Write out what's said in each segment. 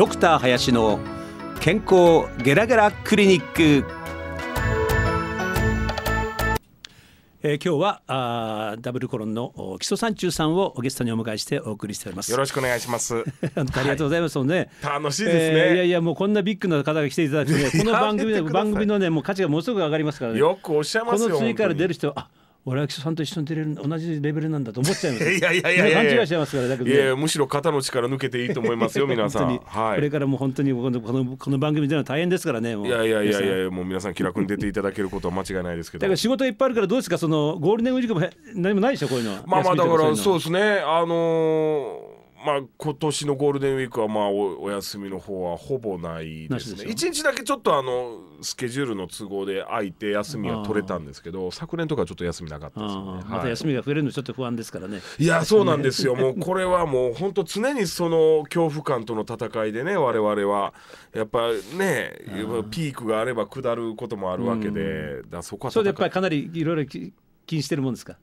ドクター林の健康ゲラゲラクリニック、えー、今日はあダブルコロンの基礎三中さんをゲストにお迎えしてお送りしておりますよろしくお願いします ありがとうございます、はい、ね楽しいですね、えー、いやいやもうこんなビッグな方が来ていただくとねこの番組の番組のねもう価値がものすごく上がりますからねよくおっしゃいますよこの次から出る人あ俺我々さんと一緒に出れる同じレベルなんだと思っちゃいます いやいやいやいや勘違いしちゃいますからだけど、ね、いやむしろ肩の力抜けていいと思いますよ 皆さん、はい、これからも本当にこのこのこの番組では大変ですからねいやいやいやいやもう皆さん気楽に出ていただけることは間違いないですけどだから仕事いっぱいあるからどうですかそのゴールデンウィークも何もないでしょこういうのはまあまあだからそうですねあのーまあ今年のゴールデンウィークはまあお休みの方はほぼないですね一日だけちょっとあのスケジュールの都合で空いて休みは取れたんですけど昨年とかちょっと休みなかったですね、はい、また休みが増えるのちょっと不安ですからねいやそうなんですよもう これはもう本当常にその恐怖感との戦いでね我々はやっぱねピークがあれば下ることもあるわけでだそこはそれでやっぱりかなりいろいろ気にしてるもんですか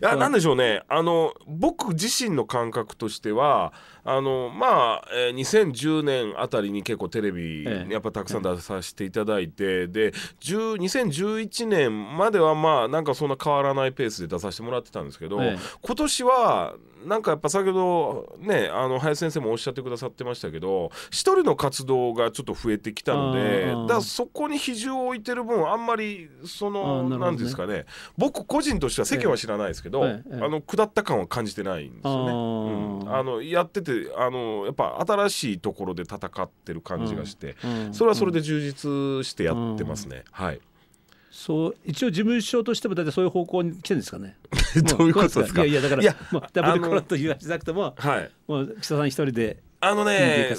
いや、なんでしょうね。あの、僕自身の感覚としては、あの、まあ、えー、2010年あたりに結構テレビ、やっぱたくさん出させていただいて、ええ、で、2011年まではまあ、なんかそんな変わらないペースで出させてもらってたんですけど、ええ、今年は、なんかやっぱ先ほどねあの林先生もおっしゃってくださってましたけど一人の活動がちょっと増えてきたのでだそこに比重を置いてる分あんまりその何、ね、ですかね僕個人としては世間は知らないですけど、えええ、あの下った感は感じてないんですよね。あうん、あのやっててあのやっぱ新しいところで戦ってる感じがして、それはそれで充実してやってますね。はいそう一応事務所としても大体そういう方向に来てるんですかね。どういうことですか。いやいやだからいや、まあ、ダブルコロッと言わせなくても、はい、もう岸田さん一人で。あのね、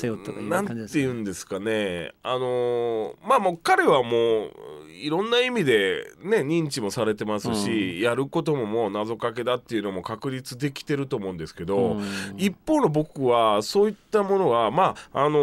なんて言うんですかね、あのー、まあもう彼はもういろんな意味でね認知もされてますし、うん、やることももう謎かけだっていうのも確立できてると思うんですけど、うん、一方の僕はそういったったものはまああの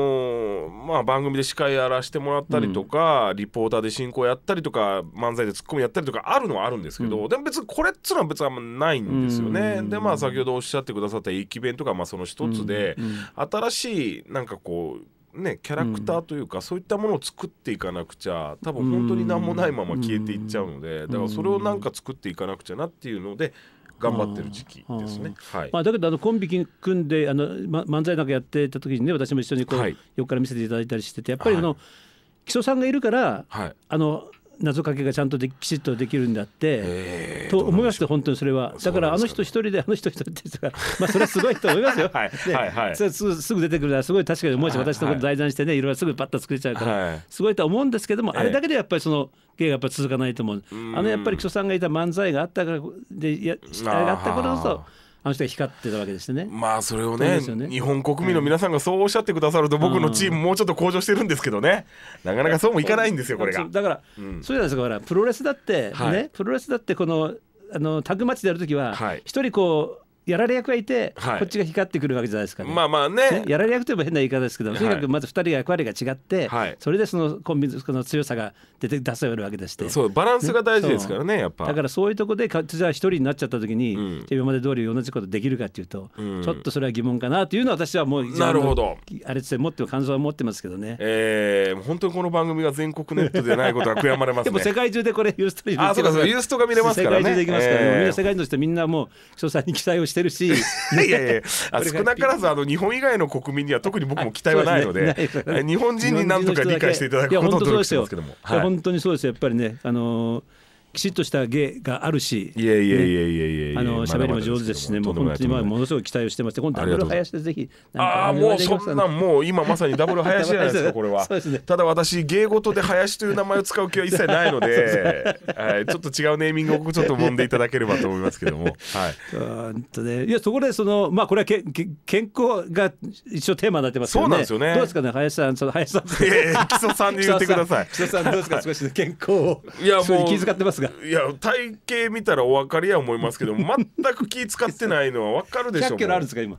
ー、まあ、番組で司会やらしてもらったりとか、うん、リポーターで進行やったりとか漫才でツッコミやったりとかあるのはあるんですけど、うん、でも別にこれっつうのは別にあんまないんですよね。でまあ先ほどおっしゃってくださった駅弁とか、まあ、その一つで、新しいなんかこうね、キャラクターというか、うん、そういったものを作っていかなくちゃ多分本当に何もないまま消えていっちゃうので、うん、だからそれをなんか作っていかなくちゃなっていうので、頑張ってる時期ですね。はい、まあ、だけどあのコンビ組んであの、ま、漫才なんかやってた時にね私も一緒にこう、横から見せていただいたりしててやっぱりあの、木曽さんがいるから、はい、あの謎かけがちゃんとできちっとできるんだって、と思います本当にそれはだからあの人一人であの人一人ですからまあそれすごいと思いますよ。はいはいはい、すすぐ出てくるのはすごい確かにもし私のこと題材してね、い、ろいろすぐパッと作れちゃうから、すごいとは思うんですけども、あれだけでやっぱりその芸がやっぱ続かないと思う、あのやっぱり木曽さんがいた漫才があったからでやあれがあったからこそ。あの人が光ってたわけですねまあそれをね、ね、日本国民の皆さんがそうおっしゃってくださると、僕のチームもうちょっと向上してるんですけどねなかなかそうもいかないんですよこれがだから、うん、そうじゃないですかほらプロレスだってね、はい、プロレスだってこのあのタッグマッチでやるときは一、はい、人こうやられ役がいて、はい、こっちが光ってくるわけじゃないですか、ね、まあまあね、ね、やられ役といえば変な言い方ですけど、とにかくまず2人が役割が違って、はい、それでそのコンビの強さが出て出されるわけでしてそうバランスが大事ですからね、ね、やっぱだからそういうとこでかじゃあ一人になっちゃった時に、うん、今まで通り同じことできるかっていうと、うん、ちょっとそれは疑問かなというのは私はもうなるほどあれつって持って感想は持ってますけどねえー、本当にこの番組が全国ネットでないことは悔やまれます、ね、でも世界中でこれユーストリーでそうユーストが見れますからね世界中できますから、えー、みんな世界の人みんなもう詳細に期待をしてしてるし いやいやいや 少なからずあの日本以外の国民には特に僕も期待はないので、日本人になんとか理解していただくことを努力してますけども、本当にそうですやっぱりねあのーきちっとした芸があるし、いやいやいやいやいや、あの喋りも上手ですしね、もう本当にまあものすごい期待をしてまして、今ダブル林でぜひ。ああもうそんなんもう今まさにダブル林じゃないですかこれは。ただ私芸事で林という名前を使う気は一切ないので、はい、ちょっと違うネーミングをちょっと揉んでいただければと思いますけども、はい。とねいやそこでそのまあこれはけけ健康が一応テーマになってますけね。そうなんですよね。どうですかね林さんその林さん。ええ木曽さんで言ってください。木曽さんどうですか少し健康を。いやもう気遣ってますがいや体型見たらお分かりや思いますけど 全く気使ってないのは分かるでしょ1 0 0キロあるんですか今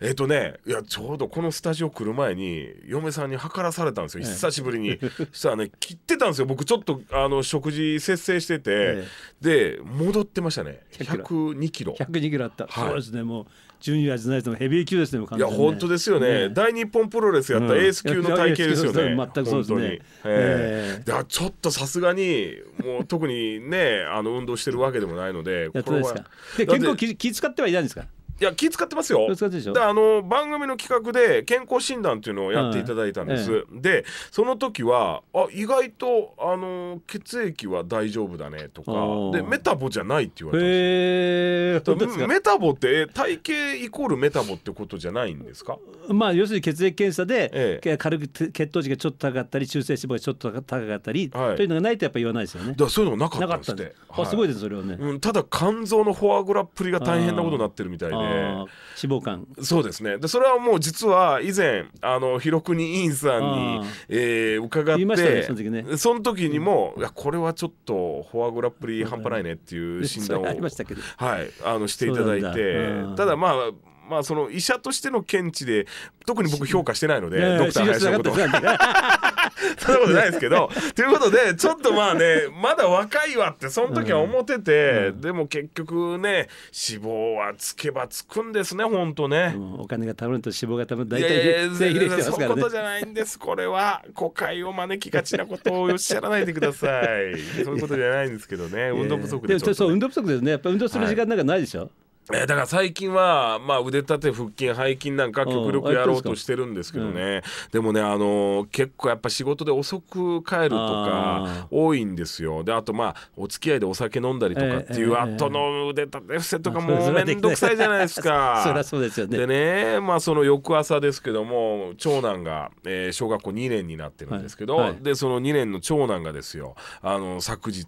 えっとねいやちょうどこのスタジオ来る前に嫁さんに測らされたんですよ、久しぶりに したらね切ってたんですよ僕ちょっとあの食事節制してて、え、で戻ってましたね102キロ102キロあった、はい、そうですねもうジュニアじゃないともヘビー級ですねいや本当ですよね、ね、大日本プロレスやったエース級の体型ですよね、うん、全くそうですね、えー、えー、ちょっとさすがにもう特にねあの運動してるわけでもないので やってないですかで結構気気使ってはいないんですかいや気使ってますよ気ってでしょあの番組の企画で健康診断っていうのをやっていただいたんです、うん、でその時はあ意外とあの血液は大丈夫だねとかでメタボじゃないって言われたんですメタボって体型イコールメタボってことじゃないんですかまあ要するに血液検査で、ええ、軽く血糖値がちょっと高かったり中性脂肪がちょっと高かったり、はい、というのがないとやっぱ言わないですよねだからそういうのなかったんですって、はい、あすごいですそれはね、うん、ただ肝臓のフォアグラっぷりが大変なことになってるみたいでえ脂肪肝そうですねでそれはもう実は以前あの広国委員さんに、えー、伺ってその時、ね,、その時にも、うん、いやこれはちょっとフォアグラっぷり半端ないねっていう診断を、はい、あのしていただいてただまあまあその医者としての見地で特に僕評価してないのでドクター林のこと。そんなことないですけど。ということでちょっとまあねまだ若いわってその時は思ってて、うん、でも結局ね脂肪はつけばつくんですねほんとね、お金がたまると脂肪がたまる大体正義でてますからねそういうことじゃないんですこれは誤解を招きがちなことをおっしゃらないでくださいそういうことじゃないんですけどね 運動不足でちょっとそう運動不足ですねやっぱ運動する時間なんかないでしょ、はいえー、だから最近は、まあ、腕立て腹筋背筋なんか極力やろうとしてるんですけどね、でもね、あの結構やっぱ仕事で遅く帰るとか多いんですよであとまあお付き合いでお酒飲んだりとかっていう後の腕立て伏せとかもう面倒くさいじゃないですか。そりゃそうですよねでね、まあ、その翌朝ですけども長男が、え小学校2年になってるんですけど、でその2年の長男がですよあの昨日、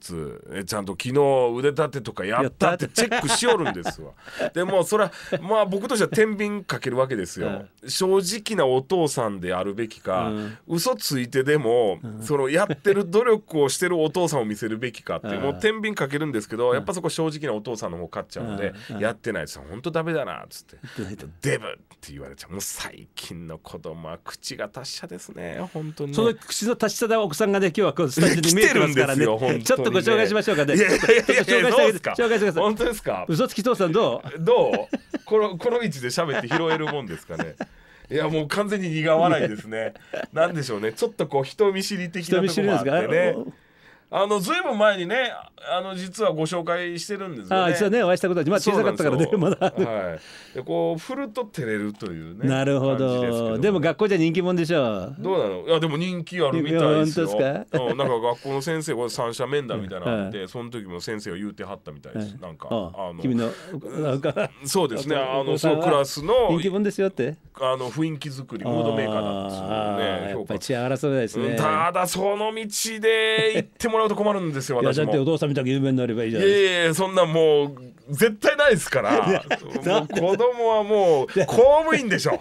えちゃんと昨日腕立てとかやったってチェックしよるんですわ。でもそれはまあ僕としては天秤かけるわけですよ、正直なお父さんであるべきか、うん、嘘ついてでも、そのやってる努力をしてるお父さんを見せるべきかって、もう天秤かけるんですけど、やっぱそこ正直なお父さんの方勝っちゃうので、やってないです本当ダメだなっつって「デブ!」って言われちゃうもう最近の子供は口が達者ですね本当に、その口の達者な奥さんがね今日はスタジオに見えてますからねちょっとご紹介しましょうかねいやいやいやいや紹介してください本当ですか嘘つき父さんどうどうこのこの位置で喋って拾えるもんですかねいやもう完全に苦笑いですね。なんでしょうね。ちょっとこう人見知り的なとこもあってね。あのずいぶん前にねあの実はご紹介してるんですよね。あ実はねお会いしたことは、まあ、小さかったからね まだ。はい。でこう振ると照れるというね。なるほど。でも学校じゃ人気もんでしょう。どうなのいやでも人気あるみたいですよ。本当ですか、うん、なんか学校の先生が三者面談みたいなのあって、その時も先生が言うてはったみたいです。なんか、あの君のなんかそうですねあのそうクラスの人気もんですよってあの雰囲気作りムードメーカーなんですよね。やっぱり血争いですね。ただその道で行ってももらうと困るんですよいやだってお父さんみたいに有名になればいいじゃいないやいやいやそんなもう絶対ないですからもう子供はもう公務員でしょ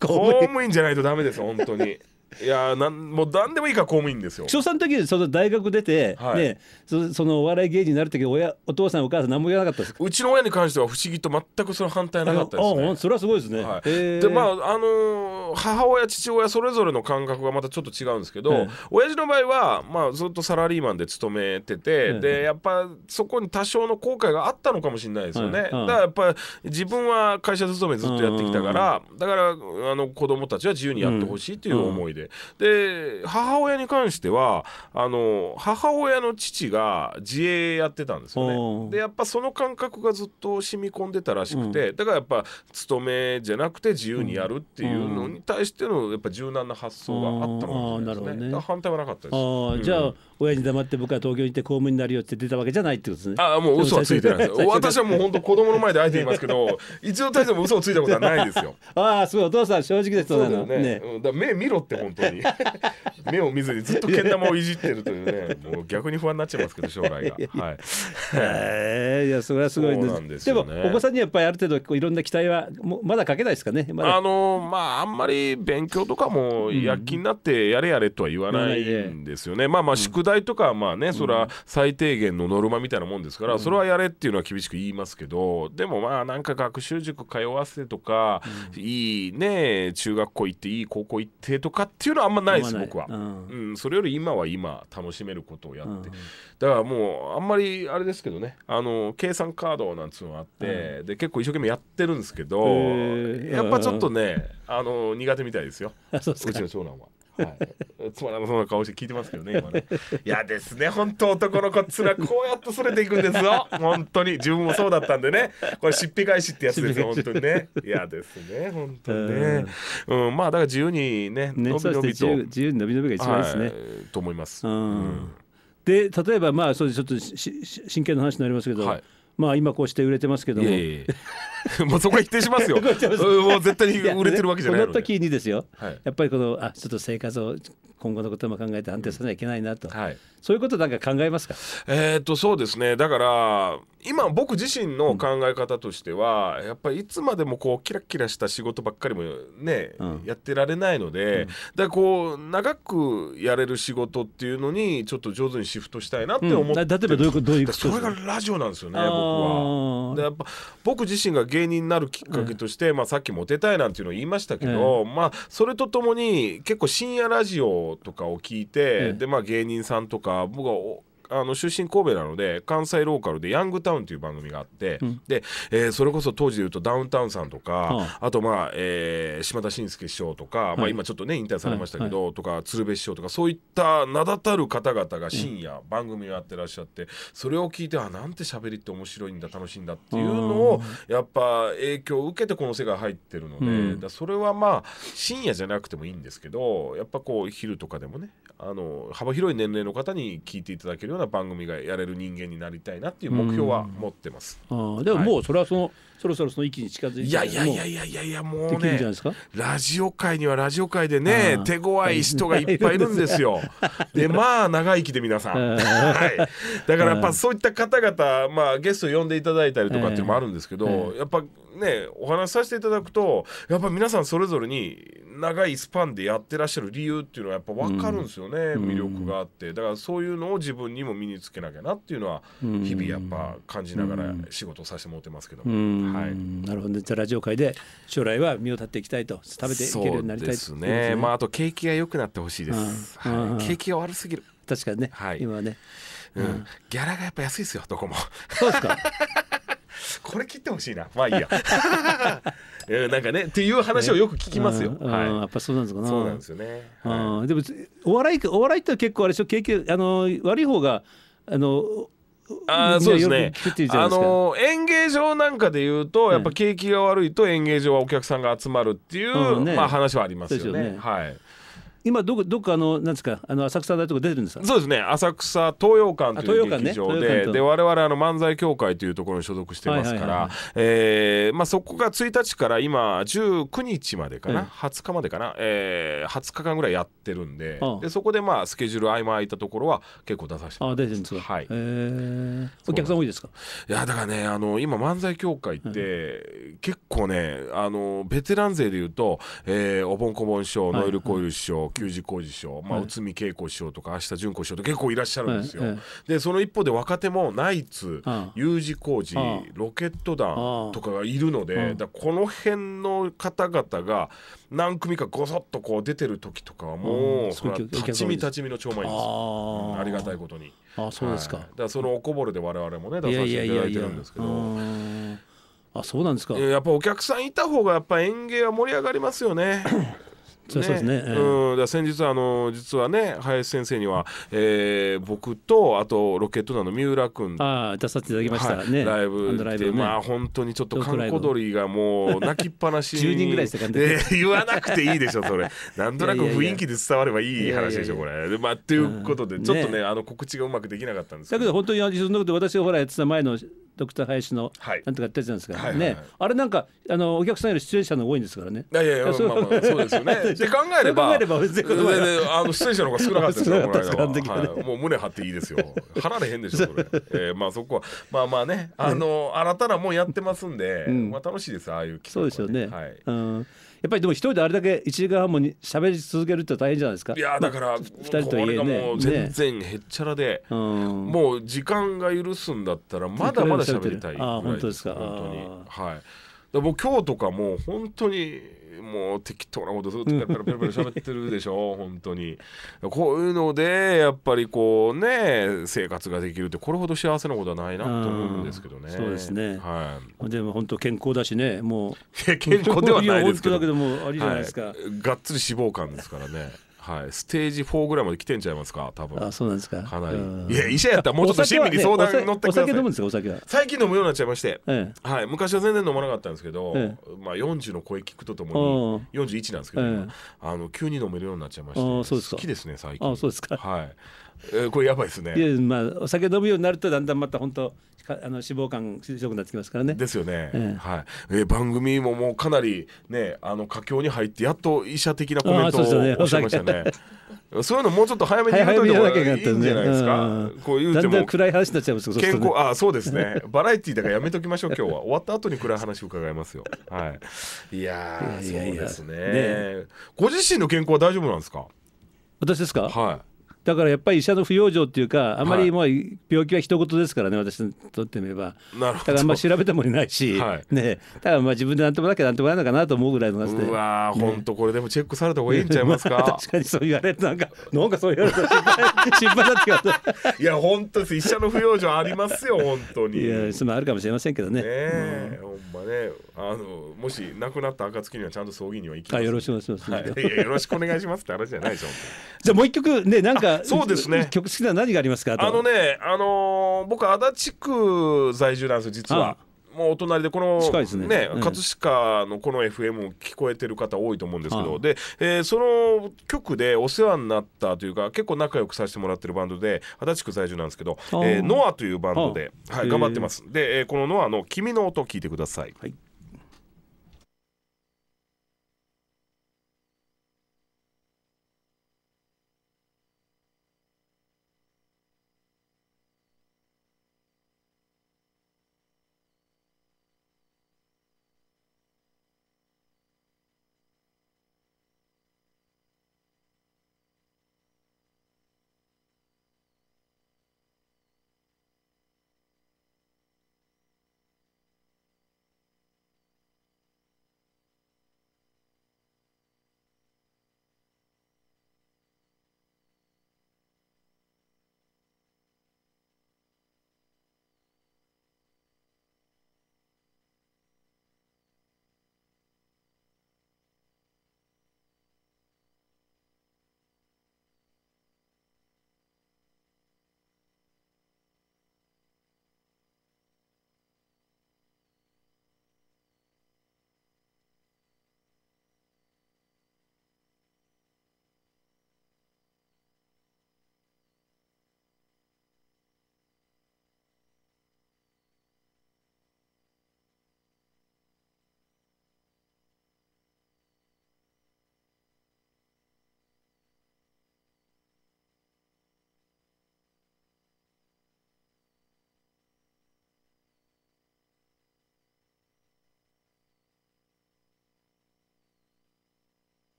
公 公務員務員じゃないとダメです本当にいやなんもう何でもいいから公務員ですよ。小三の時その大学出て、はいねそそのお笑い芸人になる時親お父さんお母さん何も言わなかったですかうちの親に関しては不思議と全くその反対なかったですあほそれはすごいですね、はいでまああのー母親父親それぞれの感覚がまたちょっと違うんですけど、ええ親父の場合は、まあ、ずっとサラリーマンで勤めてて、でやっぱそこに多少の後悔があったのかもしれないですよね、はいはいだからやっぱ自分は会社勤めずっとやってきたからだからあの子供たちは自由にやってほしいという思いで、でで母親に関してはあの母親の父が自営やってたんですよねでやっぱその感覚がずっと染み込んでたらしくて、うん、だからやっぱ勤めじゃなくて自由にやるっていうのに対してのやっぱ柔軟な発想があったのかもしれないですね、ね、反対はなかったですあ、じゃ親に黙って僕は東京に行って公務員になるよって出たわけじゃないってことですねああもう嘘はついてないです私はもう本当子供の前で会えていますけど一応大将も嘘をついたことはないですよ ああすごいお父さん正直ですそうだよねね、うん、だ目見ろって本本当に目を見ずにずっとけん玉をいじってるというねもう逆に不安になっちゃいますけど将来がはいへえいやそれはすごいですです、ね、でもお子さんにやっぱりある程度いろんな期待はもまだかけないですかね、ま、あのまああんまり勉強とかも躍起になってやれやれとは言わないんですよね、うん、まあまあ宿題とかまあね、うん、それは最低限のノルマみたいなもんですから、うん、それはやれっていうのは厳しく言いますけどでもまあなんか学習塾通わせとか、いいね中学校行っていい高校行ってとかってっていうのはあんまないです僕は、うん、うん、それより今は今楽しめることをやって、うん、だからもうあんまりあれですけどねあの計算カードなんつうのがあって、うん、で結構一生懸命やってるんですけど、やっぱちょっとねあの苦手みたいですよ うちの長男は。はい、つまらなそうな顔して聞いてますけどね今ねいやですね本当男の子っつらこうやっとすれていくんですよ本当に自分もそうだったんでねこれしっぴ返しってやつですよ本当にねいやですね本当にね、うん、うん、まあだから自由にねねびのびと自由に伸び伸びが一番ですね、はい、と思います、うん、で例えばまあそうでちょっとしし真剣な話になりますけど、はいまあ今こうして売れてますけどもいやいや、もうそこは否定しますよ。もう絶対に売れてるわけじゃないので。この時にですよ。はい、やっぱりこのあちょっと生活を今後のことも考えて安定さなきゃいけないなと、はい、そういうことなんか考えますか。えっとそうですね。だから今僕自身の考え方としては、やっぱりいつまでもこうキラキラした仕事ばっかりもね、うん、やってられないので、うん、だこう長くやれる仕事っていうのにちょっと上手にシフトしたいなって思って、うん、例えばどういうどういうことそれがラジオなんですよね僕は。でやっぱ僕自身が芸人になるきっかけとして、うん、まあ、さっきモテたいなんていうのを言いましたけど、まあ、それとともに結構深夜ラジオとかを聞いて、でまあ、芸人さんとか僕はあの出身神戸なので関西ローカルで「ヤングタウン」という番組があって、うん、で、えー、それこそ当時でいうとダウンタウンさんとか、あとまあ、えー、島田紳介師匠とか、まあ、今ちょっとね引退されましたけど、とか鶴瓶師匠とかそういった名だたる方々が深夜番組をやってらっしゃって、それを聞いてあなんて喋りって面白いんだ楽しいんだっていうのをやっぱ影響を受けてこの世界入ってるので、うん、だそれはまあ深夜じゃなくてもいいんですけどやっぱこう昼とかでもねあの幅広い年齢の方に聞いていただけるようなな番組がやれる人間になりたいなっていう目標は持ってます、うん、あでももうそれはその、はいそろそろその域に近づいていやいやいやいやいやいやもうねラジオ界にはラジオ界でね手ごわい人がいっぱいいるんですよ。でまあ長生きで皆さん、はい、だからやっぱそういった方々、まあ、ゲスト呼んでいただいたりとかっていうのもあるんですけど、やっぱねお話しさせていただくとやっぱ皆さんそれぞれに長いスパンでやってらっしゃる理由っていうのはやっぱ分かるんですよね、うん、魅力があってだからそういうのを自分にも身につけなきゃなっていうのは日々やっぱ感じながら仕事させてもらってますけども。うんはい、なるほどじゃあラジオ界で将来は身を立っていきたいと食べていけるようになりたいですねですねまああと景気が良くなってほしいです、はい、景気が悪すぎる確かにね、はい、今はね、うん、ギャラがやっぱ安いですよどこもそうですか これ切ってほしいなまあいいや なんかねっていう話をよく聞きますよ、はい、やっぱそうなんですかそうなんですよね、はい、でもお笑いお笑いって結構あれでしょ景気あの悪い方があのあそうですねあの演芸場なんかでいうとやっぱ景気が悪いと演芸場はお客さんが集まるっていう、うんね、まあ、話はありますよね。よねはい今どこどこあのなんですかあの浅草大とか出てるんですか。そうですね浅草東洋館という劇場で、ね、で我々あの漫才協会というところに所属してますから、はえまあそこが1日から今19日までかな、え20日までかな、えー、20日間ぐらいやってるんで、でそこでまあスケジュール合間空いたところは結構出させてます。あ出てるんですか。はい。えー、お客さん多いですか。いやだからねあの今漫才協会って結構ねあのベテラン勢でいうと、えー、おぼんこぼん師匠ノイルコイル師匠給仕工事師匠、まあ、内海恵子師匠とか明日純子師匠と結構いらっしゃるんですよ。でその一方で若手もナイツ U 字工事ロケット団とかがいるのでだこの辺の方々が何組かごそっとこう出てる時とかはもう立ち見立ち見の超満員です、ありがたいことに。あそうですか、はい、だからそのおこぼれで我々もね出させていただいてるんですけど。やあそうなんですかやっぱお客さんいた方がやっぱ園芸は盛り上がりますよね そうですね、うん、だ先日あの実はね林先生には、えー、僕とあとロケット団の三浦君あ出させていただきました、はい、ライブで、ね、まあ本当にちょっと閑古鳥がもう泣きっぱなし10 人ぐらいした感じ、えー、言わなくていいでしょそれなんとなく雰囲気で伝わればいい話でしょこれでまあということで、ちょっとね、ね、あの告知がうまくできなかったんですけどだけど本当にそのこと私がほらやってた前のドクター林のなんとかってやつんですからね、あれなんかあのお客さんより出演者の多いんですからねいやいやまあまあ、そうですよね で考えれば考えれば別にあの出演者の方が少なかったですよ もう胸張っていいですよ腹でへんでしょこれ、えまあそこはまあまあねあの新たなもんやってますんで、うまあ楽しいですああいうそうですよね、はいうんやっぱりでも一人であれだけ1時間半も喋り続けるって大変じゃないですかいやだから、ま2人とはいえね全然へっちゃらで、ね、もう時間が許すんだったらまだまだ喋りたいぐいです本当ですか本当にはいでも今日とかもう本当にもう適当なことずっとペラペラペラペラ喋ってるでしょ本当にこういうのでやっぱりこうね生活ができるってこれほど幸せなことはないなと思うんですけどねそうですね、はい、でも本当健康だしねもう 健康ではないですけどだけどもありじゃないですか、はい、がっつり脂肪肝ですからねはい、ステージ4ぐらいまで来てんちゃいますか多分あそうなんですかかなりいや医者やったらもうちょっと親身に相談に乗ってください、お酒飲むんですかお酒は最近飲むようになっちゃいまして、ええ、はい、昔は全然飲まなかったんですけど、え、まあ、40の声聞くとともに41なんですけど、ね、あの急に飲めるようになっちゃいまして好きですね最近あそうですかはい、えー、これやばいですねいやまあお酒飲むようになるとだんだんまた本当あの脂肪肝強くなってきますからね。ですよね。えー、はい。えー、番組ももうかなりねあの佳境に入ってやっと医者的なコメントをしましたね。そういうのもうちょっと早めに言うといてもいいんじゃないですか。こういうでも暗い話になっちゃいます。健康あそうですね。バラエティーだからやめときましょう今日は。終わった後に暗い話を伺いますよ。はい。いやそうですね、ね、ご自身の健康は大丈夫なんですか。私ですか。はい。だからやっぱり医者の不養生っていうかあまりもう病気は一言ですからね、はい、私にとってみればだからあんま調べてもいないし、はい、ね、だからまあ自分で何ともなきゃ何ともないのかなと思うぐらいの話でうわ本当、ね、これでもチェックされた方がいいんちゃいますか、まあ、確かにそう言われてなんか なんかそう言われた心配だって言わいや本当です医者の不養生ありますよ本当にいやそのあるかもしれませんけどねね、うん、ほんまねあのもし亡くなった暁にはちゃんと葬儀には行きますよろしくお願いします、はい、いやよろしくお願いしますって話じゃないでしょじゃあもう一曲ねなんかそうですね曲好きな何がありますかあのね、あのー、僕足立区在住なんですよ実は。ああもうお隣でこのね、ね葛飾のこの FM を聞こえてる方多いと思うんですけど、で、えー、その局でお世話になったというか結構仲良くさせてもらってるバンドで足立区在住なんですけど、えー、ノアというバンドで、はい、頑張ってますで、えー、このノアの「君の音」聞いてください。はい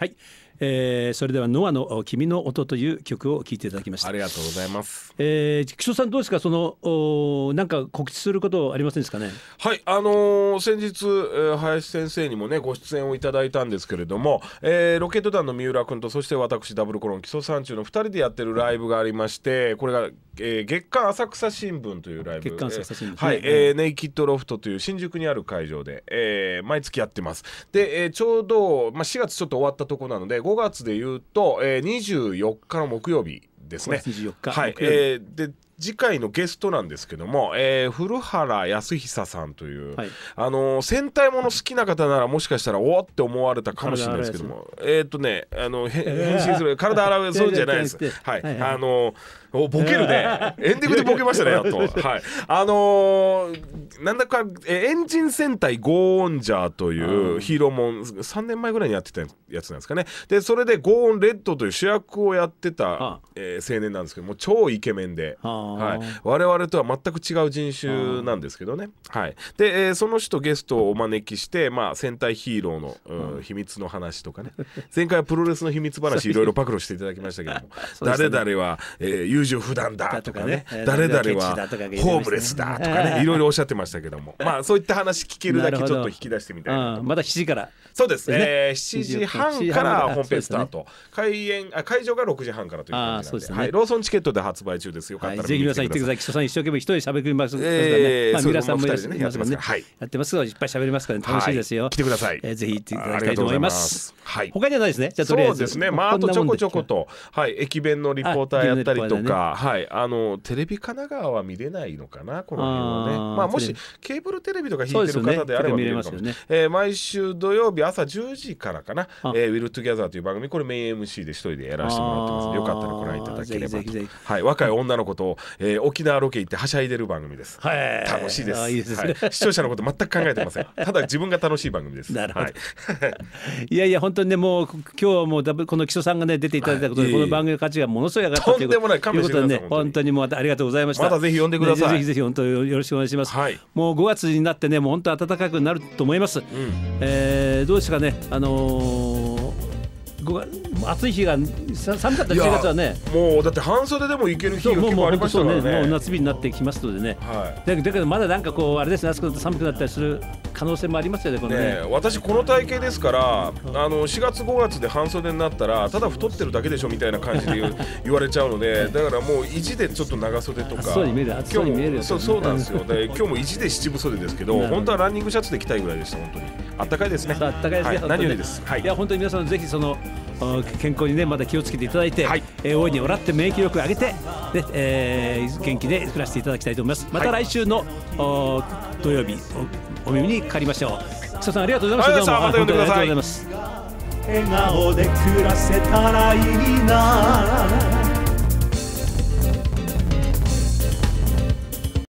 はいえー、それではノアの君の音という曲を聞いていただきましたありがとうございます、えー、菊池さんどうですかそのおなんか告知することありませんですかねはいあのー、先日、えー、林先生にもねご出演をいただいたんですけれども、えー、ロケット団の三浦君とそして私ダブルコロン基礎山中の二人でやってるライブがありましてこれが、えー、月刊浅草新聞というライブ月刊浅草新聞、ね、はい、えー、ネイキッドロフトという新宿にある会場で、えー、毎月やってますで、えー、ちょうど、まあ、4月ちょっと終わったとこなので5月でいうと、え二24日の木曜日ですね。十四日はい、えー、で次回のゲストなんですけども、えー、古原康久さんという、はい、あの戦隊もの好きな方ならもしかしたらおおって思われたかもしれないですけどもえっ、ー、とねあの変身する体洗うそうじゃないです。は い、はい、はい、あのーおボケるね エンディングでボケましたね やっとはいあのー、なんだかエンジン戦隊ゴーオンジャーというヒーローもん3年前ぐらいにやってたやつなんですかねでそれでゴーオンレッドという主役をやってた、えー、青年なんですけども超イケメンで、はい、我々とは全く違う人種なんですけどねはいで、えー、その人ゲストをお招きして、まあ、戦隊ヒーローの、うん、秘密の話とかね前回はプロレスの秘密話いろいろ暴露していただきましたけども、ね、誰々は、えー優柔不断だとかね誰々はホームレスだとかねいろいろおっしゃってましたけども まあそういった話聞けるだけちょっと引き出してみたいなまだ7時からそうですね7時半から本編スタート開演あ会場が6時半からという感じなんではいローソンチケットで発売中ですよかったらぜひ皆さん行ってください木さん一生懸命一人しゃ喋りますええ皆さんもやってますはいやってますいっぱい喋りますから楽しいですよ来てくださいえぜひ行っていただきたいと思います他にはないですねじゃとりあえずそうですねまああとちょこちょことはい駅弁のリポーターやったりとか、はい、あのテレビ神奈川は見れないのかな、この辺はね。まあ、もしケーブルテレビとか引いてる方であれば見れるかもねえー、毎週土曜日朝10時からかな、えー、ウィル・トゥ・ギャザーという番組、これ、メイン MC で一人でやらせてもらってます。よかったらご覧いただければはい、若い女の子と、えー、沖縄ロケ行ってはしゃいでる番組です。はい、楽しいです。いいですね、はい、視聴者のこと全く考えてません。ただ自分が楽しい番組です。なるほど。はい、いやいや本当にねもう今日はもうだぶこの木曽さんがね出ていただいたことで、この番組の価値がものすごい上がったということで。とんでもない。ということでね本当にもうありがとうございましたまたぜひ呼んでください、ね、ぜひぜひ本当よろしくお願いします、はい、もう5月になってねもう本当暖かくなると思います、うん、えー、どうですかねあのー暑い日が寒かった1月はねもうだって半袖でもいける日が結構ありましたからね、ね、もう夏日になってきますのでね、はい、だけどまだなんかこうあれですねあそこ寒くなったりする可能性もありますよねこね、ね、私この体型ですからあの4月5月で半袖になったらただ太ってるだけでしょみたいな感じで言 われちゃうのでだからもう意地でちょっと長袖とかそうに見えるそうに見えるそうそうなんですよで今日も意地で七分袖ですけど 本当はランニングシャツで着たいぐらいでした本当に。暖かいですね。暖かいですね。何よりです。いや本当に皆さんぜひその健康にねまだ気をつけていただいて、はい、えー、大いにおらって免疫力上げて、でえー、元気で暮らしていただきたいと思います。また来週の、はい、土曜日お耳にかかりましょう。木曽さんありがとうございました。どうも。また呼んでください。ます。笑顔で暮らせたらいいな。